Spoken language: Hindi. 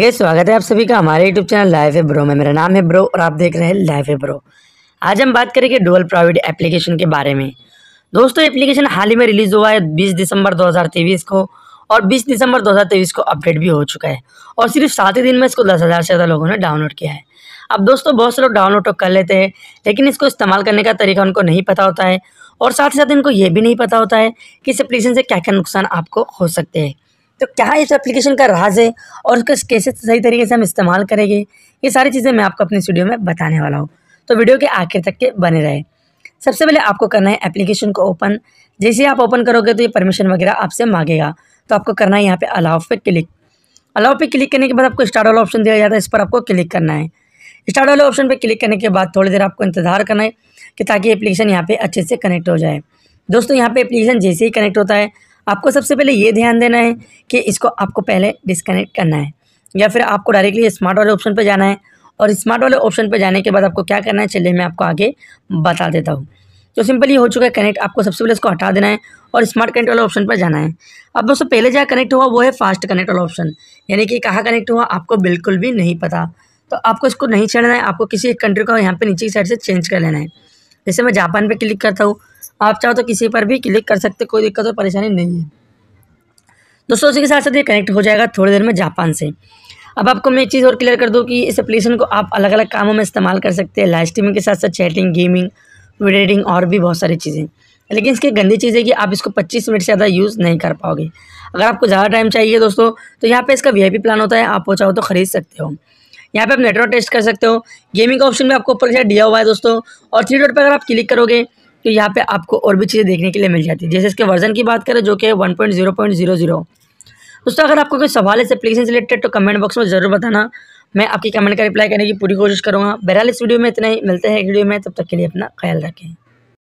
है स्वागत है आप सभी का हमारे यूट्यूब चैनल लाइफ है ब्रो में मेरा नाम है ब्रो और आप देख रहे हैं लाइफ है ब्रो आज हम बात करेंगे डुअल प्राइवेट एप्लीकेशन के बारे में दोस्तों एप्लीकेशन हाल ही में रिलीज़ हुआ है 20 दिसंबर 2023 को और 20 दिसंबर 2023 को अपडेट भी हो चुका है और सिर्फ सात ही दिन में इसको दस हज़ार से ज़्यादा लोगों ने डाउनलोड किया है अब दोस्तों बहुत से लोग डाउनलोड तो कर लेते हैं लेकिन इसको इस्तेमाल करने का तरीका उनको नहीं पता होता है और साथ ही साथ इनको ये भी नहीं पता होता है कि इस एप्लीकेशन से क्या क्या नुकसान आपको हो सकते हैं तो क्या इस एप्लीकेशन का राज है और उसका कैसे सही तरीके से हम इस्तेमाल करेंगे ये सारी चीज़ें मैं आपको अपने स्टूडियो में बताने वाला हूँ तो वीडियो के आखिर तक के बने रहे सबसे पहले आपको करना है एप्लीकेशन को ओपन जैसे आप ओपन करोगे तो ये परमिशन वगैरह आपसे मांगेगा तो आपको करना है यहाँ पे अलाउ पे क्लिक अलाउ पे क्लिक करने के बाद आपको स्टार्ट वाला ऑप्शन दिया जाता है इस पर आपको क्लिक करना है स्टार्ट वाले ऑप्शन पर क्लिक करने के बाद थोड़ी देर आपको इंतजार करना है कि ताकि एप्लीकेशन यहाँ पर अच्छे से कनेक्ट हो जाए दोस्तों यहाँ पर एप्लीकेशन जैसे ही कनेक्ट होता है आपको सबसे पहले ये ध्यान देना है कि इसको आपको पहले डिस्कनेक्ट करना है या फिर आपको डायरेक्टली स्मार्ट वाले ऑप्शन पर जाना है और स्मार्ट वाले ऑप्शन पर जाने के बाद आपको क्या करना है चलिए मैं आपको आगे बता देता हूँ तो सिंपल ये हो चुका है कनेक्ट आपको सबसे पहले इसको हटा देना है और स्मार्ट कनेक्ट वाला ऑप्शन पर जाना है अब दोस्तों पहले जहाँ कनेक्ट हुआ वो है फास्ट कनेक्ट वाला ऑप्शन यानी कि कहाँ कनेक्ट हुआ आपको बिल्कुल भी नहीं पता तो आपको इसको नहीं छेड़ना है आपको किसी एक कंट्री का यहाँ पर नीचे की साइड से चेंज कर लेना है जैसे मैं जापान पर क्लिक करता हूँ आप चाहो तो किसी पर भी क्लिक कर सकते कोई दिक्कत और परेशानी नहीं है दोस्तों उसी के साथ साथ ये कनेक्ट हो जाएगा थोड़ी देर में जापान से अब आपको मैं एक चीज़ और क्लियर कर दूँ कि इस एप्लीकेशन को आप अलग अलग कामों में इस्तेमाल कर सकते हैं लाइव स्ट्रीमिंग के साथ साथ चैटिंग गेमिंग वीडियो और भी बहुत सारी चीज़ें लेकिन इसकी गंदी चीज़ है कि आप इसको 25 मिनट से ज़्यादा यूज़ नहीं कर पाओगे अगर आपको ज़्यादा टाइम चाहिए दोस्तों तो यहाँ पे इसका वी प्लान होता है आप वो चाहो तो ख़रीद सकते हो यहाँ पे आप नेटवर्क टेस्ट कर सकते हो गेमिंग का ऑप्शन भी आपको ऊपर दिया हुआ है दोस्तों और थ्री डॉट पर अगर आप क्लिक करोगे तो यहाँ पे आपको और भी चीज़ें देखने के लिए मिल जाती है जैसे इसके वर्जन की बात करें जो कि one point zero point zero zero दोस्तों अगर आपको कोई सवाल है इस एप्लीकेशन से रिलेटेड तो कमेंट बॉक्स में ज़रूर बताना मैं आपकी कमेंट का रिप्लाई करने की पूरी कोशिश करूँगा बहरहाल इस वीडियो में इतना ही मिलते हैं एक वीडियो में तब तक के लिए अपना ख्याल रखें